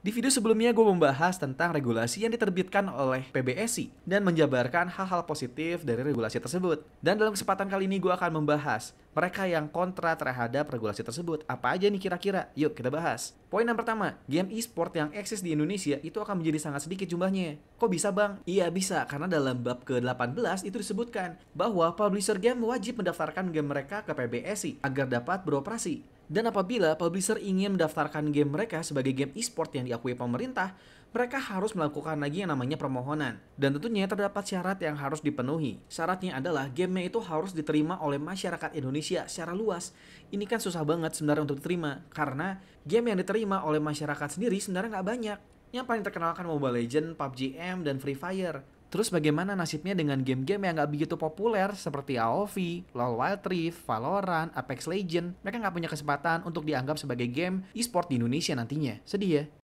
Di video sebelumnya gue membahas tentang regulasi yang diterbitkan oleh PBSI dan menjabarkan hal-hal positif dari regulasi tersebut. Dan dalam kesempatan kali ini gue akan membahas mereka yang kontra terhadap regulasi tersebut. Apa aja nih kira-kira? Yuk kita bahas. Poin yang pertama, game e-sport yang eksis di Indonesia itu akan menjadi sangat sedikit jumlahnya. Kok bisa bang? Iya bisa, karena dalam bab ke-18 itu disebutkan bahwa publisher game wajib mendaftarkan game mereka ke PBSI agar dapat beroperasi. Dan apabila publisher ingin mendaftarkan game mereka sebagai game e-sport yang diakui pemerintah, mereka harus melakukan lagi yang namanya permohonan. Dan tentunya terdapat syarat yang harus dipenuhi. Syaratnya adalah gamenya itu harus diterima oleh masyarakat Indonesia secara luas. Ini kan susah banget sebenarnya untuk diterima, karena game yang diterima oleh masyarakat sendiri sebenarnya nggak banyak. Yang paling terkenal kan Mobile Legends, PUBG M, dan Free Fire. Terus bagaimana nasibnya dengan game-game yang nggak begitu populer seperti AoV, LoL Wild Rift, Valorant, Apex Legends? Mereka nggak punya kesempatan untuk dianggap sebagai game e-sport di Indonesia nantinya. Sedih ya?